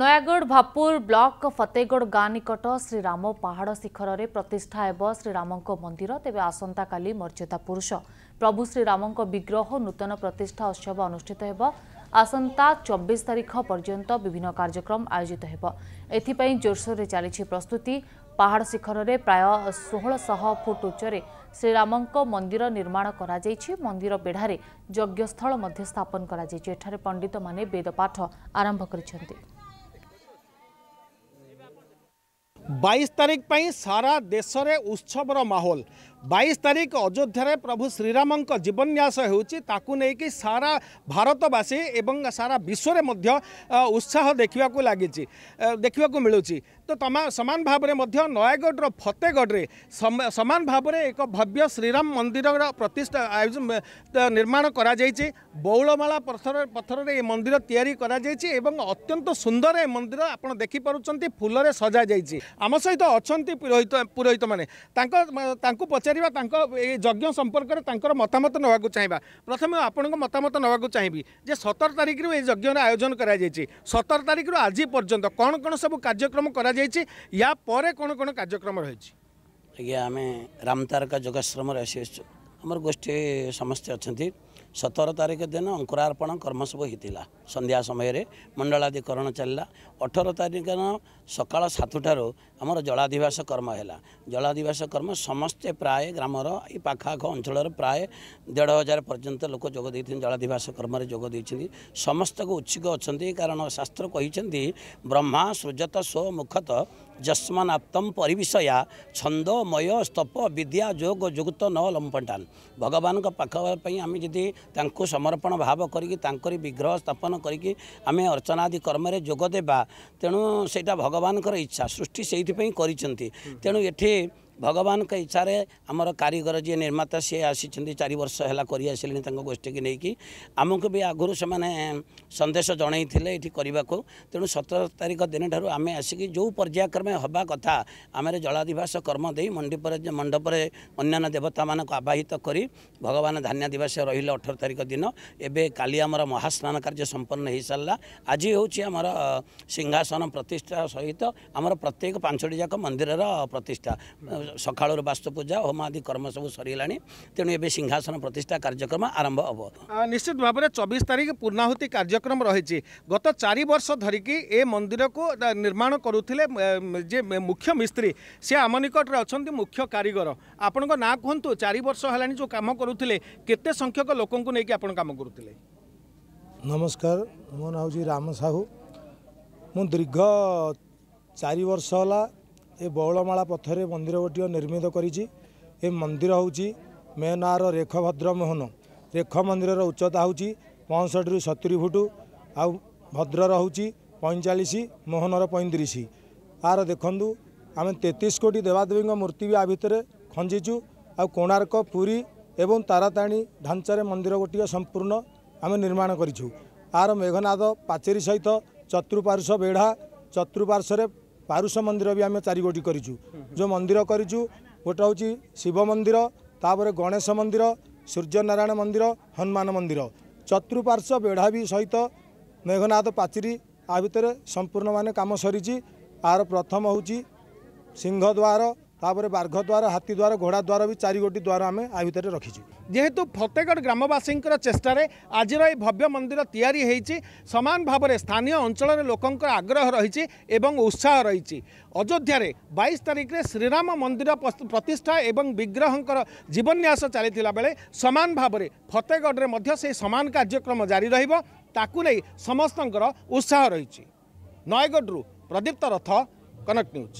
Nayagarh Bhapur block Fatehgarh ଗାଁ ନିକଟ ଶ୍ରୀରାମ ପାହାଡ଼ ଶିଖରରେ ପ୍ରତିଷ୍ଠା ହେବ ଶ୍ରୀରାମଙ୍କ ମନ୍ଦିର ତେବେ ଆସନ୍ତାକାଲି ମର୍ଯ୍ୟାଦା ପୁରୁଷ ପ୍ରଭୁ ଶ୍ରୀରାମଙ୍କ ବିଗ୍ରହ ନୂତନ ପ୍ରତିଷ୍ଠା ଉତ୍ସବ ଅନୁଷ୍ଠିତ ହେବ ଆସନ୍ତା ଚବିଶ ତାରିଖ ପର୍ଯ୍ୟନ୍ତ ବିଭିନ୍ନ କାର୍ଯ୍ୟକ୍ରମ ଆୟୋଜିତ ହେବ ଏଥିପାଇଁ ଜୋରସୋରରେ ଚାଲିଛି ପ୍ରସ୍ତୁତି ପାହାଡ଼ ଶିଖରରେ ପ୍ରାୟ ଷୋହଳଶହ ଫୁଟ ଉଚ୍ଚରେ ଶ୍ରୀରାମଙ୍କ ମନ୍ଦିର ନିର୍ମାଣ କରାଯାଇଛି ମନ୍ଦିର ବେଢ଼ାରେ ଯଜ୍ଞସ୍ଥଳ ମଧ୍ୟ ସ୍ଥାପନ କରାଯାଇଛି ଏଠାରେ ପଣ୍ଡିତମାନେ ବେଦପାଠ ଆରମ୍ଭ କରିଛନ୍ତି বাইশ তারিখ পাই সারা দেশরে উৎসবর মাহোল ବାଇଶ ତାରିଖ ଅଯୋଧ୍ୟାରେ ପ୍ରଭୁ ଶ୍ରୀରାମଙ୍କ ଜୀବନ୍ୟାସ ହେଉଛି ତାକୁ ନେଇକି ସାରା ଭାରତବାସୀ ଏବଂ ସାରା ବିଶ୍ୱରେ ମଧ୍ୟ ଉତ୍ସାହ ଦେଖିବାକୁ ଲାଗିଛି ଦେଖିବାକୁ ମିଳୁଛି ତ ତମା ସମାନ ଭାବରେ ମଧ୍ୟ ନୟାଗଡ଼ର ଫତେଗଡ଼ରେ ସମାନ ଭାବରେ ଏକ ଭବ୍ୟ ଶ୍ରୀରାମ ମନ୍ଦିରର ପ୍ରତିଷ୍ଠା ଆୟୋଜନ ନିର୍ମାଣ କରାଯାଇଛି ବଉଳମାଳା ପଥର ପଥରରେ ଏ ମନ୍ଦିର ତିଆରି କରାଯାଇଛି ଏବଂ ଅତ୍ୟନ୍ତ ସୁନ୍ଦର ଏ ମନ୍ଦିର ଆପଣ ଦେଖିପାରୁଛନ୍ତି ଫୁଲରେ ସଜାଯାଇଛି ଆମ ସହିତ ଅଛନ୍ତି ପୁରୋହିତ ପୁରୋହିତମାନେ ତାଙ୍କ ତାଙ୍କୁ ପଚାର ପଚାରିବା ତାଙ୍କ ଏ ଯଜ୍ଞ ସମ୍ପର୍କରେ ତାଙ୍କର ମତାମତ ନେବାକୁ ଚାହିଁବା ପ୍ରଥମେ ଆପଣଙ୍କ ମତାମତ ନେବାକୁ ଚାହିଁବି ଯେ ସତର ତାରିଖରୁ ଏହି ଯଜ୍ଞର ଆୟୋଜନ କରାଯାଇଛି ସତର ତାରିଖରୁ ଆଜି ପର୍ଯ୍ୟନ୍ତ କ'ଣ କ'ଣ ସବୁ କାର୍ଯ୍ୟକ୍ରମ କରାଯାଇଛି ୟା ପରେ କ'ଣ କ'ଣ କାର୍ଯ୍ୟକ୍ରମ ରହିଛି ଆଜ୍ଞା ଆମେ ରାମତାରକା ଯୋଗାଶ୍ରମରେ ଆସିଅଛୁ ଆମର ଗୋଷ୍ଠୀ ସମସ୍ତେ ଅଛନ୍ତି ସତର ତାରିଖ ଦିନ ଅଙ୍କୁରାର୍ପଣ କର୍ମସବୁ ହୋଇଥିଲା ସନ୍ଧ୍ୟା ସମୟରେ ମଣ୍ଡଳାଧିକରଣ ଚାଲିଲା ଅଠର ତାରିଖ ଦିନ ସକାଳ ସାତଟାରୁ ଆମର ଜଳାଧିବାସ କର୍ମ ହେଲା ଜଳାଧିବାସ କର୍ମ ସମସ୍ତେ ପ୍ରାୟ ଗ୍ରାମର ଏଇ ପାଖଆଖ ଅଞ୍ଚଳର ପ୍ରାୟ ଦେଢ଼ ହଜାର ପର୍ଯ୍ୟନ୍ତ ଲୋକ ଯୋଗ ଦେଇଛନ୍ତି ଜଳାଧିବାସ କର୍ମରେ ଯୋଗ ଦେଇଛନ୍ତି ସମସ୍ତଙ୍କୁ ଉତ୍ସୁକ ଅଛନ୍ତି କାରଣ ଶାସ୍ତ୍ର କହିଛନ୍ତି ବ୍ରହ୍ମା ସୃଜତ ସ୍ୱମୁଖତଃ जस्मानाप्तम परिविषया छन्दमय स्तप विद्या ଯୋଗ ଯୁକ୍ତ ନ ଲମ୍ପଟାନ୍ ଭଗବାନଙ୍କ ପାଖ ପାଇଁ ଆମେ ଯଦି ତାଙ୍କୁ ସମର୍ପଣ ଭାବ କରିକି ତାଙ୍କରି ବିଗ୍ରହ ସ୍ଥାପନ କରିକି ଆମେ ଅର୍ଚ୍ଚନାଦି କର୍ମରେ ଯୋଗ ଦେବା ତେଣୁ ସେଇଟା ଭଗବାନଙ୍କର ଇଚ୍ଛା ସୃଷ୍ଟି ସେଇଥିପାଇଁ କରିଛନ୍ତି ତେଣୁ ଏଠି ଭଗବାନଙ୍କ ଇଚ୍ଛାରେ ଆମର କାରିଗର ଯିଏ ନିର୍ମାତା ସିଏ ଆସିଛନ୍ତି ଚାରି ବର୍ଷ ହେଲା କରିଆସିଲେଣି ତାଙ୍କ ଗୋଷ୍ଠୀକୁ ନେଇକି ଆମକୁ ବି ଆଗରୁ ସେମାନେ ସନ୍ଦେଶ ଜଣାଇଥିଲେ ଏଠି କରିବାକୁ ତେଣୁ ସତର ତାରିଖ ଦିନଠାରୁ ଆମେ ସିକି ଯେଉଁ ପର୍ଯ୍ୟାୟକ୍ରମେ ହେବା କଥା ଆମର ଜଳାଧିବାସ କର୍ମ ଦେଇ ମଣ୍ଡପରେ ମଣ୍ଡପରେ ଅନ୍ୟାନ୍ୟ ଦେବତାମାନଙ୍କୁ ଆବାହିତ କରି ଭଗବାନ ଧାନ୍ୟାଧିବାସ ରହିଲେ ଅଠର ତାରିଖ ଦିନ ଏବେ କାଲି ଆମର ମହାସ୍ନାନ କାର୍ଯ୍ୟ ସମ୍ପନ୍ନ ହୋଇସାରିଲା ଆଜି ହେଉଛି ଆମର ସିଂହାସନ ପ୍ରତିଷ୍ଠା ସହିତ ଆମର ପ୍ରତ୍ୟେକ ପାଞ୍ଚଟି ଯାକ ମନ୍ଦିରର ପ୍ରତିଷ୍ଠା ସକାଳରୁ ବାସ୍ତୁ ପୂଜା ଆଦି କର୍ମ ସବୁ ସରିଗଲାଣି ତେଣୁ ଏବେ ସିଂହାସନ ପ୍ରତିଷ୍ଠା କାର୍ଯ୍ୟକ୍ରମ ଆରମ୍ଭ ହେବ ନିଶ୍ଚିତ ଭାବରେ ଚବିଶ ତାରିଖ ପୂର୍ଣ୍ଣାହୁତି କାର୍ଯ୍ୟକ୍ରମ ରହିଛି ଗତ ଚାରି ବର୍ଷ ଧରିକି ଏ ମନ୍ଦିରକୁ ନିର୍ମାଣ କରୁଥିଲେ ଯିଏ ମୁଖ୍ୟ ମିସ୍ତ୍ରୀ ସେ ଆମ ନିକଟରେ ଅଛନ୍ତି ମୁଖ୍ୟ କାରିଗର ଆପଣଙ୍କ ନାଁ କୁହନ୍ତୁ ଚାରି ବର୍ଷ ହେଲାଣି ଯେଉଁ କାମ କରୁଥିଲେ କେତେ ସଂଖ୍ୟକ ଲୋକଙ୍କୁ ନେଇକି ଆପଣ କାମ କରୁଥିଲେ ନମସ୍କାର ମୋ ନାଁ ହେଉଛି ରାମ ସାହୁ ମୁଁ ଦୀର୍ଘ ଚାରି ବର୍ଷ ହେଲା ଏ ବଉଳମାଳା ପଥରେ ମନ୍ଦିର ଗୋଟିଏ ନିର୍ମିତ କରିଛି ଏ ମନ୍ଦିର ହେଉଛି ମେନାର ରେଖଭଦ୍ର ମୋହନ ରେଖ ମନ୍ଦିରର ଉଚ୍ଚତା ହେଉଛି ପଞ୍ଚଷଠିରୁ ସତୁରୀ ଫୁଟ ଆଉ ଭଦ୍ରର ହେଉଛି ପଇଁଚାଳିଶ ମୋହନର ପଇଁତିରିଶ ଆର ଦେଖନ୍ତୁ ଆମେ ତେତିଶ କୋଟି ଦେବାଦେବୀଙ୍କ ମୂର୍ତ୍ତି ବି ଆ ଭିତରେ ଖଞ୍ଜିଛୁ ଆଉ କୋଣାର୍କ ପୁରୀ ଏବଂ ତାରାତାରିଣୀ ଢାଞ୍ଚାରେ ମନ୍ଦିର ଗୋଟିଏ ସମ୍ପୂର୍ଣ୍ଣ ଆମେ ନିର୍ମାଣ କରିଛୁ ଆର ମେଘନାଦ ପାଚେରୀ ସହିତ ଚତୁଃପାର୍ଶ୍ୱ ବେଢ଼ା ଚତୁଃପାର୍ଶ୍ୱରେ ପାରୁଷ ମନ୍ଦିର ବି ଆମେ ଚାରି ଗୋଟି କରିଛୁ ଯେଉଁ ମନ୍ଦିର କରିଛୁ ଗୋଟେ ହେଉଛି ଶିବ ମନ୍ଦିର ତାପରେ ଗଣେଶ ମନ୍ଦିର ସୂର୍ଯ୍ୟନାରାୟଣ ମନ୍ଦିର ହନୁମାନ ମନ୍ଦିର ଚତୁଃପାର୍ଶ୍ୱ ବେଢ଼ାବି ସହିତ ମେଘନାଥ ପାଚିରି ଆ ଭିତରେ ସମ୍ପୂର୍ଣ୍ଣ ମାନେ କାମ ସରିଛି ଆର ପ୍ରଥମ ହେଉଛି ସିଂହଦ୍ୱାର ତାପରେ ବାର୍ଘ ଦ୍ୱାର ହାତୀ ଦ୍ୱାର ଘୋଡ଼ା ଦ୍ୱାର ବି ଚାରି ଗୋଟି ଦ୍ୱାର ଆମେ ଆ ଭିତରେ ରଖିଛୁ ଯେହେତୁ ଫତେଗଡ଼ ଗ୍ରାମବାସୀଙ୍କର ଚେଷ୍ଟାରେ ଆଜିର ଏହି ଭବ୍ୟ ମନ୍ଦିର ତିଆରି ହୋଇଛି ସମାନ ଭାବରେ ସ୍ଥାନୀୟ ଅଞ୍ଚଳରେ ଲୋକଙ୍କର ଆଗ୍ରହ ରହିଛି ଏବଂ ଉତ୍ସାହ ରହିଛି ଅଯୋଧ୍ୟାରେ ବାଇଶ ତାରିଖରେ ଶ୍ରୀରାମ ମନ୍ଦିର ପ୍ରତିଷ୍ଠା ଏବଂ ବିଗ୍ରହଙ୍କର ଜୀବନ୍ୟାସ ଚାଲିଥିଲା ବେଳେ ସମାନ ଭାବରେ ଫତେଗଡ଼ରେ ମଧ୍ୟ ସେହି ସମାନ କାର୍ଯ୍ୟକ୍ରମ ଜାରି ରହିବ ତାକୁ ନେଇ ସମସ୍ତଙ୍କର ଉତ୍ସାହ ରହିଛି ନୟାଗଡ଼ରୁ ପ୍ରଦୀପ୍ତ ରଥ କନକ ନ୍ୟୁଜ୍